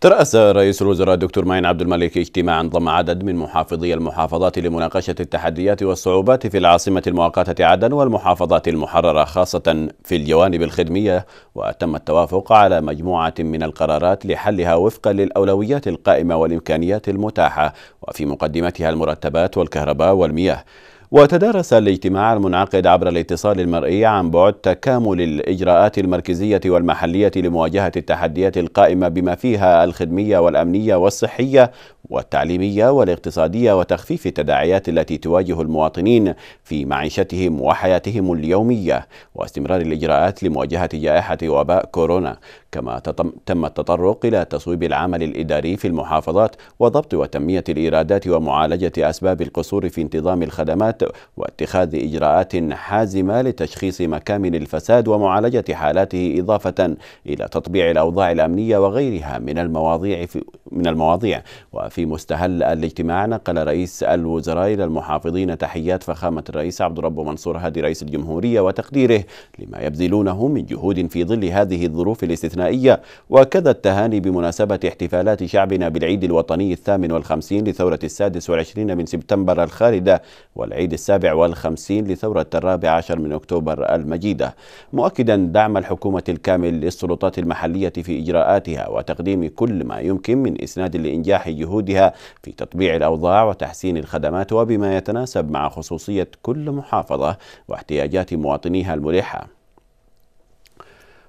ترأس رئيس الوزراء الدكتور معين عبد الملك اجتماعا ضم عدد من محافظي المحافظات لمناقشة التحديات والصعوبات في العاصمة المؤقتة عدن والمحافظات المحررة خاصة في الجوانب الخدمية وتم التوافق على مجموعة من القرارات لحلها وفقا للأولويات القائمة والإمكانيات المتاحة وفي مقدمتها المرتبات والكهرباء والمياه وتدارس الاجتماع المنعقد عبر الاتصال المرئي عن بعد تكامل الإجراءات المركزية والمحلية لمواجهة التحديات القائمة بما فيها الخدمية والأمنية والصحية والتعليمية والاقتصادية وتخفيف التداعيات التي تواجه المواطنين في معيشتهم وحياتهم اليومية واستمرار الإجراءات لمواجهة جائحة وباء كورونا كما تم التطرق إلى تصويب العمل الإداري في المحافظات وضبط وتنمية الإيرادات ومعالجة أسباب القصور في انتظام الخدمات الجهات واتخاذ إجراءات حازمة لتشخيص مكامن الفساد ومعالجة حالاته إضافة إلى تطبيع الأوضاع الأمنية وغيرها من المواضيع من المواضيع وفي مستهل الاجتماع نقل رئيس الوزراء إلى المحافظين تحيات فخامة الرئيس عبد الرب منصور هادي رئيس الجمهورية وتقديره لما يبذلونه من جهود في ظل هذه الظروف الاستثنائية وكذا التهاني بمناسبة احتفالات شعبنا بالعيد الوطني الثامن والخمسين لثورة السادس والعشرين من سبتمبر الخالدة والعيد السابع والخمسين لثورة الرابع عشر من أكتوبر المجيدة مؤكدا دعم الحكومة الكامل للسلطات المحلية في إجراءاتها وتقديم كل ما يمكن من من إسناد لإنجاح جهودها في تطبيع الأوضاع وتحسين الخدمات وبما يتناسب مع خصوصية كل محافظة واحتياجات مواطنيها الملحة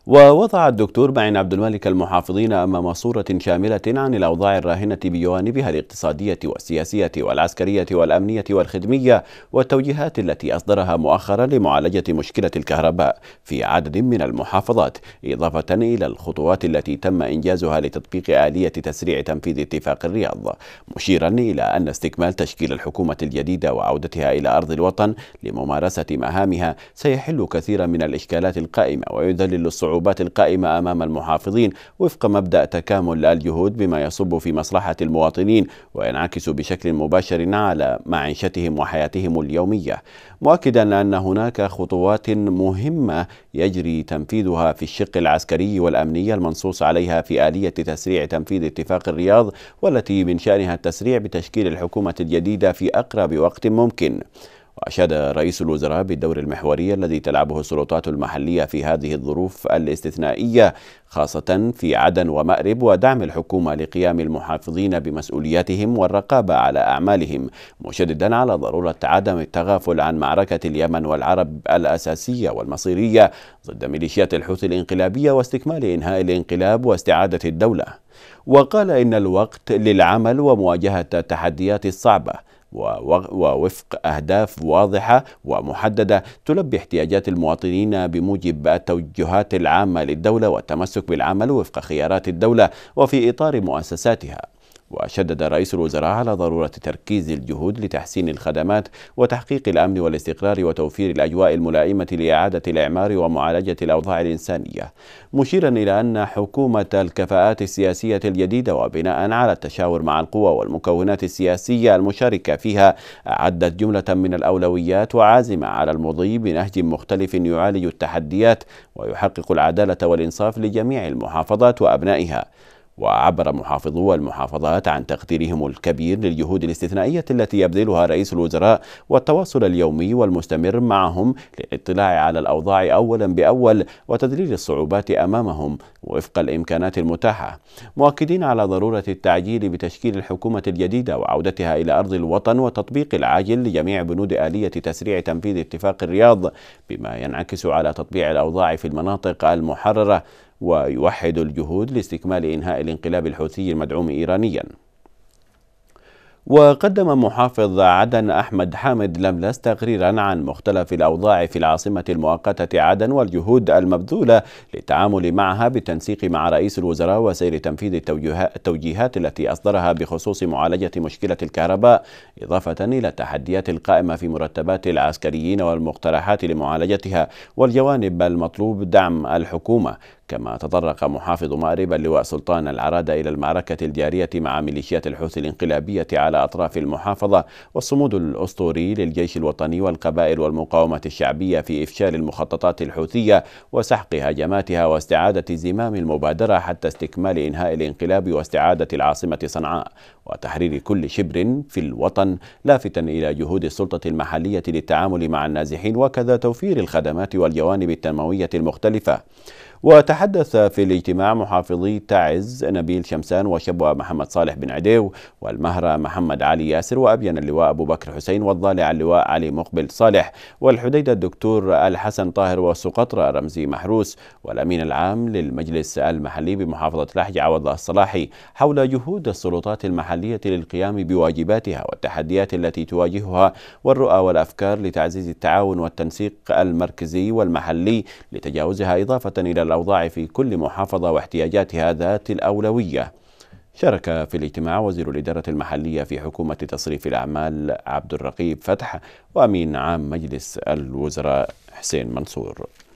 ووضع الدكتور معين عبد الملك المحافظين أمام صورة شاملة عن الأوضاع الراهنة بجوانبها الاقتصادية والسياسية والعسكرية والأمنية والخدمية والتوجيهات التي أصدرها مؤخرا لمعالجة مشكلة الكهرباء في عدد من المحافظات إضافة إلى الخطوات التي تم إنجازها لتطبيق آلية تسريع تنفيذ اتفاق الرياض مشيرا إلى أن استكمال تشكيل الحكومة الجديدة وعودتها إلى أرض الوطن لممارسة مهامها سيحل كثيرا من الإشكالات القائمة ويذلل الصعوبات عقوبات القائمة أمام المحافظين وفق مبدأ تكامل الجهود بما يصب في مصلحة المواطنين وينعكس بشكل مباشر على معيشتهم وحياتهم اليومية مؤكدا أن هناك خطوات مهمة يجري تنفيذها في الشق العسكري والأمني المنصوص عليها في آلية تسريع تنفيذ اتفاق الرياض والتي من شأنها التسريع بتشكيل الحكومة الجديدة في أقرب وقت ممكن وأشاد رئيس الوزراء بالدور المحوري الذي تلعبه السلطات المحلية في هذه الظروف الاستثنائية خاصة في عدن ومأرب ودعم الحكومة لقيام المحافظين بمسؤولياتهم والرقابة على أعمالهم مشددا على ضرورة عدم التغافل عن معركة اليمن والعرب الأساسية والمصيرية ضد ميليشيات الحوثي الانقلابية واستكمال إنهاء الانقلاب واستعادة الدولة وقال إن الوقت للعمل ومواجهة التحديات الصعبة ووفق أهداف واضحة ومحددة تلبي احتياجات المواطنين بموجب التوجهات العامة للدولة والتمسك بالعمل وفق خيارات الدولة وفي إطار مؤسساتها وشدد رئيس الوزراء على ضرورة تركيز الجهود لتحسين الخدمات وتحقيق الأمن والاستقرار وتوفير الأجواء الملائمة لإعادة الإعمار ومعالجة الأوضاع الإنسانية مشيرا إلى أن حكومة الكفاءات السياسية الجديدة وبناء على التشاور مع القوى والمكونات السياسية المشاركة فيها أعدت جملة من الأولويات وعازمة على المضي بنهج مختلف يعالج التحديات ويحقق العدالة والإنصاف لجميع المحافظات وأبنائها وعبر محافظو المحافظات عن تقديرهم الكبير للجهود الاستثنائية التي يبذلها رئيس الوزراء والتواصل اليومي والمستمر معهم للاطلاع على الأوضاع أولا بأول وتذليل الصعوبات أمامهم وفق الإمكانات المتاحة مؤكدين على ضرورة التعجيل بتشكيل الحكومة الجديدة وعودتها إلى أرض الوطن وتطبيق العاجل لجميع بنود آلية تسريع تنفيذ اتفاق الرياض بما ينعكس على تطبيع الأوضاع في المناطق المحررة ويوحد الجهود لاستكمال إنهاء الانقلاب الحوثي المدعوم إيرانياً وقدم محافظ عدن أحمد حامد لملس تقريرا عن مختلف الأوضاع في العاصمة المؤقتة عدن والجهود المبذولة للتعامل معها بالتنسيق مع رئيس الوزراء وسير تنفيذ التوجيهات التي أصدرها بخصوص معالجة مشكلة الكهرباء إضافة إلى التحديات القائمة في مرتبات العسكريين والمقترحات لمعالجتها والجوانب المطلوب دعم الحكومة كما تطرق محافظ مأرب اللواء سلطان العرادة إلى المعركة الجارية مع ميليشيات الحوثي الانقلابية على أطراف المحافظة والصمود الأسطوري للجيش الوطني والقبائل والمقاومة الشعبية في إفشال المخططات الحوثية وسحق هجماتها واستعادة زمام المبادرة حتى استكمال إنهاء الانقلاب واستعادة العاصمة صنعاء وتحرير كل شبر في الوطن لافتا إلى جهود السلطة المحلية للتعامل مع النازحين وكذا توفير الخدمات والجوانب التنموية المختلفة وتحدث في الاجتماع محافظي تعز نبيل شمسان وشبوة محمد صالح بن عديو والمهرة محمد علي ياسر وأبين اللواء أبو بكر حسين والضالع اللواء علي مقبل صالح والحديدة الدكتور الحسن طاهر وسقطرة رمزي محروس والأمين العام للمجلس المحلي بمحافظة لحج عوض الله الصلاحي حول جهود السلطات المحلية للقيام بواجباتها والتحديات التي تواجهها والرؤى والأفكار لتعزيز التعاون والتنسيق المركزي والمحلي لتجاوزها إضافة إلى الأوضاع في كل محافظة واحتياجاتها ذات الأولوية شارك في الاجتماع وزير الإدارة المحلية في حكومة تصريف الأعمال عبد الرقيب فتح وأمين عام مجلس الوزراء حسين منصور